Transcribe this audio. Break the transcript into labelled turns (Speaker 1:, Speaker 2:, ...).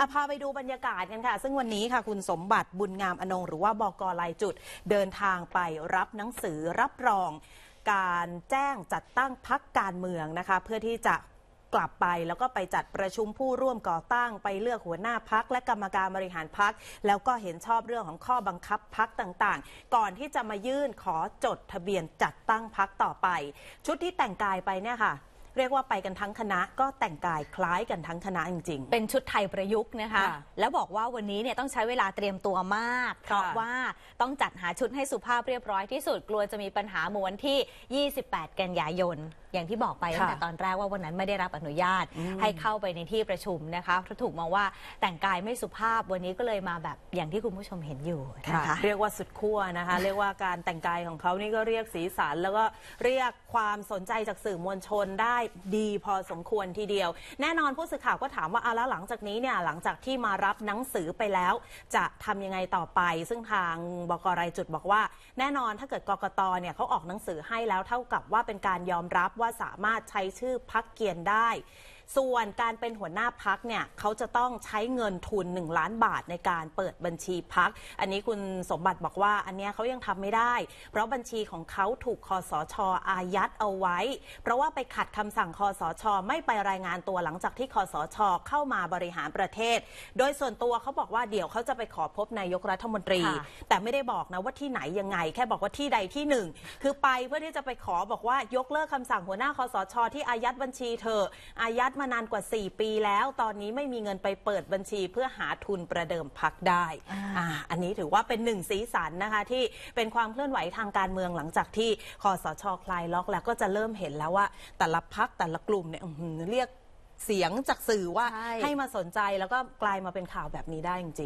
Speaker 1: อาพาไปดูบรรยากาศกันค่ะ ซึ่งวันนี้ค่ะคุณสมบัติบุญงามอนงหรือว่าบอกลายจุดเดินทางไปรับหนังสือรับรอง การแจ้งจัดตั้งพักการเมืองนะคะ เพื่อที่จะกลับไปแล้วก็ไปจัดประชุมผู้ร่วมก่อตั้งไปเลือกหัวหน้าพัก และกรรมการบริหารพักแล้วก็เห็นชอบเรื่องของข้อบังคับพักต่างๆ ก่อนที่จะมายื่นขอจดทะเบียนจัดตั้งพักต่อไป ชุดที่แต่งกายไปเนี่ยค่ะเรียกว่าไปกันทั้งคณะ ก็แต่งกายคล้ายกันทั้งคณะจริง ๆ เป็นชุดไทยปร
Speaker 2: ะยุกต์นะคะะแล้วบอกว่าวันนี้เนี่ยต้องใช้เวลาเตรียมตัวมาก เพราะว่าต้องจัดหาชุดให้สุภาพเรียบร้อย ที่สุดกลัวจะมีปัญหาหมวนที่ 28 กันยายน อย่างที่บอกไปตั้งแต่ตอนแรกว่าวันนั้นไม่ได้รับอนุญาตให้เข้าไปในที่ประชุมนะคะเพราะถูกมองว่า
Speaker 1: แต่งกายไม่สุภาพวันนี้ก็เลยมาแบบอย
Speaker 2: ่างที่คุณผู้ชมเห็นอยู่ะะคะเรียก
Speaker 1: ว่าสุดขั้วนะคะเรียกว่าการแต่งกายของเขานี่ก็เรียกสีสันแล้วก็เรียกความสนใจจากสื่อมวลชนได้ดีพอสมควรทีเดียว แน่นอนผู้สื่อข่าว ก็ถามว่าเอาแล้วหลังจากนี้เนี่ยหลังจากที่มารับหนังสือไปแล้ว จะทำยังไงต่อไป ซึ่งทางบกรายจุดบอกว่า แน่นอนถ้าเกิดกกตเนี่ยเขาออกหนังสือให้แล้วเท่ากับว่าเป็นการยอมรับว่าสามารถใช้ชื่อพักเกียรได้ส่วนการเป็นหัวหน้าพักเนี่ยเขาจะต้องใช้เงินทุน 1 ล้านบาทในการเปิดบัญชีพักอันนี้คุณสมบัติบอกว่าอันนี้เขายังทำไม่ได้ เพราะบัญชีของเขาถูกคอสช อายัดเอาไว้ เพราะว่าไปขัดคำสั่งคอสชไม่ไปรายงานตัวหลังจากที่คอสชเข้ามาบริหารประเทศ โดยส่วนตัวเขาบอกว่าเดี๋ยวเขาจะไปขอพบนายกรัฐมนตรี แต่ไม่ได้บอกนะว่าที่ไหนยังไง แค่บอกว่าที่ใดที่หนึ่งคือไปเพื่อที่จะไปขอบอกว่ายกเลิกคำสั่งหัวหน้าคอสชที่อายัดบัญชีเธออายัดมานานกว่า 4 ปีแล้ว ตอนนี้ไม่มีเงินไปเปิดบัญชีเพื่อหาทุนประเดิมพักได้อ่าอันนี้ถือว่าเป็นหนึ่งสีสันนะคะที่เป็นความเคลื่อนไหวทางการเมืองหลังจากที่คอสชคลายล็อกแล้วก็จะเริ่มเห็นแล้วว่าแต่ละพักแต่ละกลุ่มเนี่ยเรียกเสียงจากสื่อว่าใให้มาสนใจแล้วก็กลายมาเป็นข่าวแบบนี้ได้จริง